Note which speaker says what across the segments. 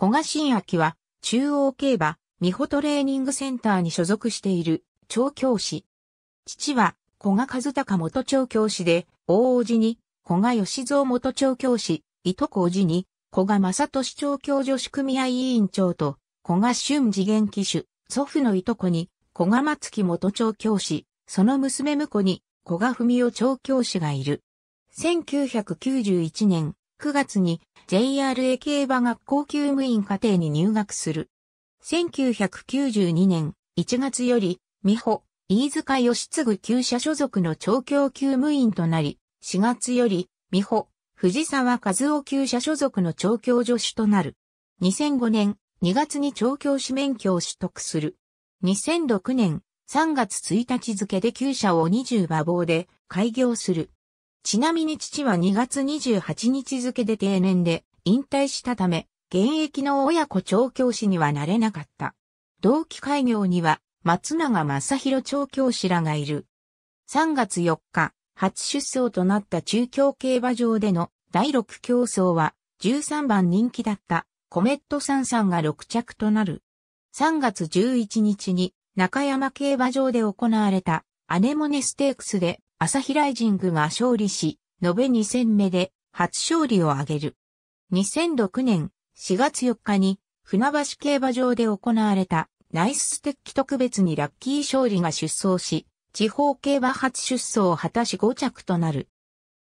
Speaker 1: 小賀新明は、中央競馬、美穂トレーニングセンターに所属している、調教師。父は、小賀和孝元調教師で、大王子に、小賀義蔵元調教師、いとこおじに、小賀正俊調教女子組合委員長と、小賀俊次元騎手、祖父のいとこに、小賀松木元調教師、その娘婿に、小賀文夫調教師がいる。1991年9月に、JRA 競馬学校級務員課程に入学する。1992年1月より、美穂、飯塚義継旧社所属の調教級務員となり、4月より、美穂、藤沢和夫旧社所属の調教助手となる。2005年2月に調教師免許を取得する。2006年3月1日付で旧社を20馬房で開業する。ちなみに父は2月28日付で定年で引退したため、現役の親子調教師にはなれなかった。同期開業には松永正宏調教師らがいる。3月4日、初出走となった中京競馬場での第6競争は13番人気だったコメット3んが6着となる。3月11日に中山競馬場で行われたアネモネステークスで朝日ライジングが勝利し、延べ2戦目で初勝利を挙げる。2006年4月4日に船橋競馬場で行われたナイスステッキ特別にラッキー勝利が出走し、地方競馬初出走を果たし5着となる。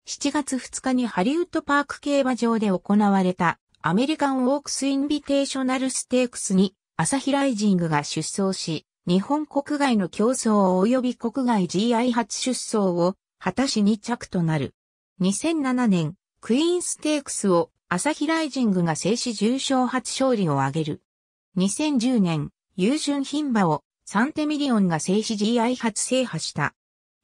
Speaker 1: 7月2日にハリウッドパーク競馬場で行われたアメリカンウォークスインビテーショナルステークスに朝日ライジングが出走し、日本国外の競争及び国外 GI 初出走を果たし2着となる。2007年、クイーンステークスを朝日ライジングが静止重賞初勝利を挙げる。2010年、優春品馬をサンテミリオンが静止 GI 初制覇した。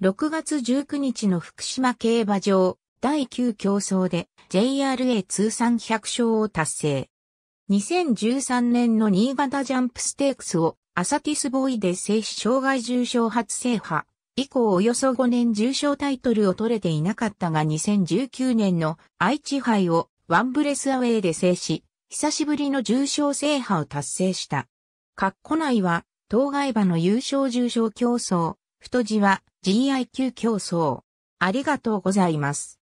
Speaker 1: 6月19日の福島競馬場第9競争で JRA 通算100勝を達成。2013年の新潟ジャンプステークスをアサティスボーイで生死障害重症初制覇。以降およそ5年重賞タイトルを取れていなかったが2019年の愛知杯をワンブレスアウェイで制し、久しぶりの重賞制覇を達成した。カッコ内は、当該馬の優勝重賞競争、太字は GIQ 競争。ありがとうございます。